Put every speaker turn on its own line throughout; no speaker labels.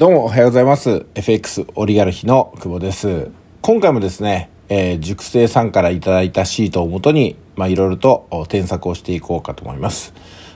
どうもおはようございます。FX オリガルヒの久保です。今回もですね、えー、熟成さんからいただいたシートをもとに、まあいろいろと添削をしていこうかと思います。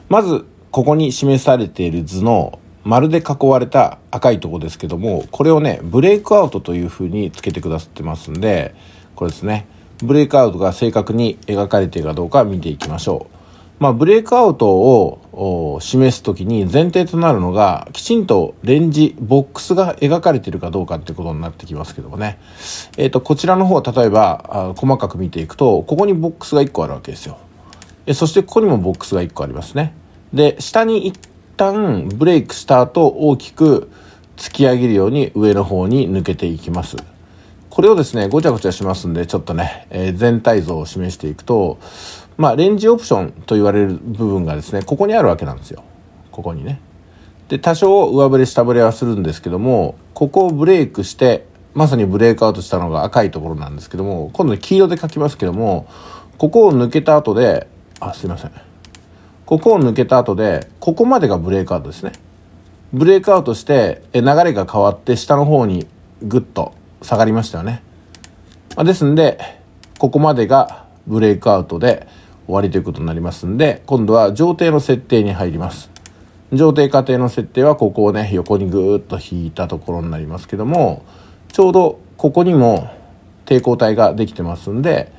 まず、ここに示されている図の丸で囲われた赤いとこですけども、これをね、ブレイクアウトという風につけてくださってますんで、これですね、ブレイクアウトが正確に描かれているかどうか見ていきましょう。まあ、ブレイクアウトを示す時に前提となるのがきちんとレンジボックスが描かれているかどうかってことになってきますけどもね、えーと、こちらの方例えば細かく見ていくとここにボックスが1個あるわけですよそしてここにもボックスが1個ありますねで下に一旦ブレイクした後大きく突き上げるように上の方に抜けていきますこれをですね、ごちゃごちゃしますんで、ちょっとね、えー、全体像を示していくと、まあ、レンジオプションと言われる部分がですね、ここにあるわけなんですよ。ここにね。で、多少上振れ下振れはするんですけども、ここをブレイクして、まさにブレイクアウトしたのが赤いところなんですけども、今度黄色で書きますけども、ここを抜けた後で、あ、すいません。ここを抜けた後で、ここまでがブレイクアウトですね。ブレイクアウトして、流れが変わって下の方にグッと下がりましたよね。まあ、ですんで、ここまでがブレイクアウトで終わりということになりますんで、今度は上底の設定に入ります。上底過程の設定はここをね、横にぐーっと引いたところになりますけども、ちょうどここにも抵抗体ができてますんで、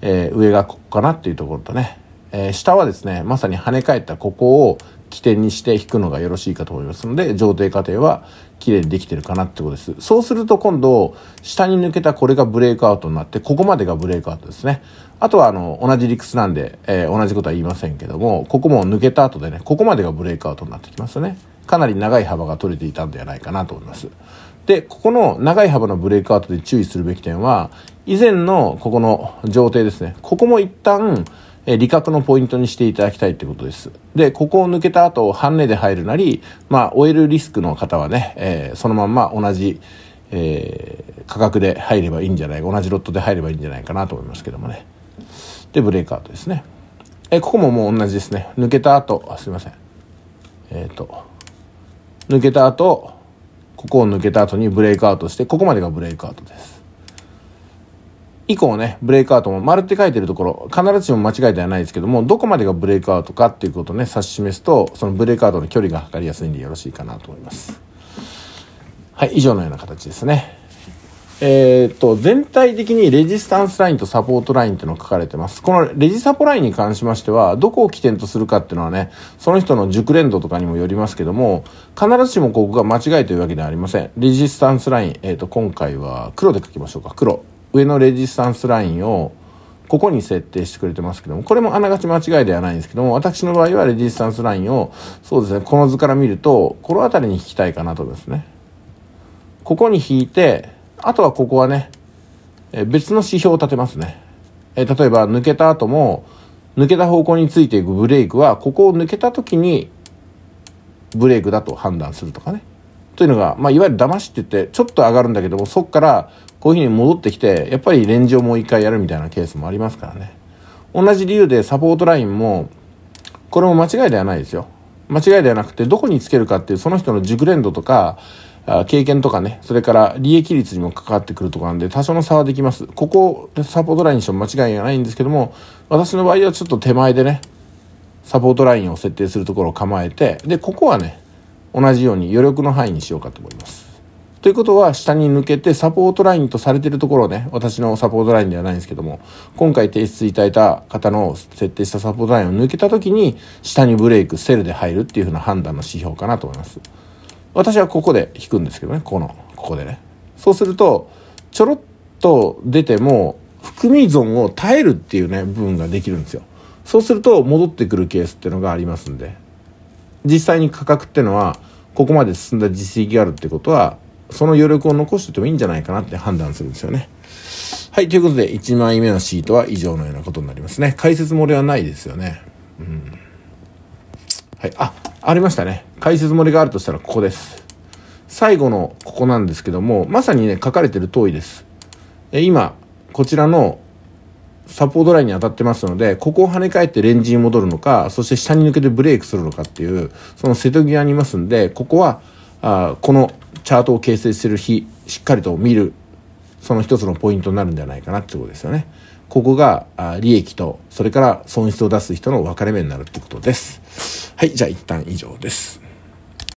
えー、上がここかなっていうところとね、えー、下はですね、まさに跳ね返ったここを起点にして引くのがよろしいかと思いますので、上底過程はきれいにできてるかなってことです。そうすると今度、下に抜けたこれがブレイクアウトになって、ここまでがブレイクアウトですね。あとはあの、同じ理屈なんで、えー、同じことは言いませんけども、ここも抜けた後でね、ここまでがブレイクアウトになってきますよね。かなり長い幅が取れていたんではないかなと思います。で、ここの長い幅のブレイクアウトで注意するべき点は、以前のここの上底ですね。ここも一旦、え利確のポイントにしていただきたいってことです。で、ここを抜けた後、半値で入るなり、まあ、終えるリスクの方はね、えー、そのまんま同じ、えー、価格で入ればいいんじゃない同じロットで入ればいいんじゃないかなと思いますけどもね。で、ブレーアウトですね。えー、ここももう同じですね。抜けた後、あすいません。えっ、ー、と、抜けた後、ここを抜けた後にブレイクアウトして、ここまでがブレイクアウトです。以降ね、ブレイクアウトも丸って書いてるところ、必ずしも間違いではないですけども、どこまでがブレイクアウトかっていうことをね、指し示すと、そのブレイクアウトの距離が測りやすいんでよろしいかなと思います。はい、以上のような形ですね。えー、っと、全体的にレジスタンスラインとサポートラインっていうのが書かれてます。このレジサポラインに関しましては、どこを起点とするかっていうのはね、その人の熟練度とかにもよりますけども、必ずしもここが間違いというわけではありません。レジスタンスライン、えー、っと、今回は黒で書きましょうか。黒。上のレジスタンスラインをここに設定してくれてますけども、これもあながち間違いではないんですけども、私の場合はレジスタンスラインを、そうですね、この図から見ると、この辺りに引きたいかなとですね。ここに引いて、あとはここはね、え別の指標を立てますね。え例えば抜けた後も、抜けた方向についていくブレイクは、ここを抜けた時に、ブレイクだと判断するとかね。というのが、まあ、いわゆる騙しって言って、ちょっと上がるんだけども、そこからこういうふうに戻ってきて、やっぱりレンジをもう一回やるみたいなケースもありますからね。同じ理由でサポートラインも、これも間違いではないですよ。間違いではなくて、どこにつけるかっていう、その人の熟練度とか、経験とかね、それから利益率にも関わってくるとかなんで、多少の差はできます。ここ、サポートラインにしても間違いがないんですけども、私の場合はちょっと手前でね、サポートラインを設定するところを構えて、で、ここはね、同じように余力の範囲にしようかと思います。ということは下に抜けてサポートラインとされてるところをね私のサポートラインではないんですけども今回提出いただいた方の設定したサポートラインを抜けた時に下にブレイクセルで入るっていうふうな判断の指標かなと思います私はここで引くんですけどねこのここでねそうするとちょろっと出ても含み損を耐えるっていうね部分ができるんですよそうすると戻ってくるケースっていうのがありますんで実際に価格っていうのはここまで進んだ実績があるってことはその余力を残しててもいいんじゃないかなって判断するんですよね。はい、ということで、1枚目のシートは以上のようなことになりますね。解説漏れはないですよね。うん。はい、あ、ありましたね。解説漏れがあるとしたらここです。最後のここなんですけども、まさにね、書かれてる通りです。え今、こちらのサポートラインに当たってますので、ここを跳ね返ってレンジに戻るのか、そして下に抜けてブレイクするのかっていう、その瀬戸際にいますんで、ここは、あこのチャートを形成する日しっかりと見るその一つのポイントになるんじゃないかなってことですよね。ここが利益とそれから損失を出す人の分かれ目になるってことです。はい、じゃあ一旦以上です。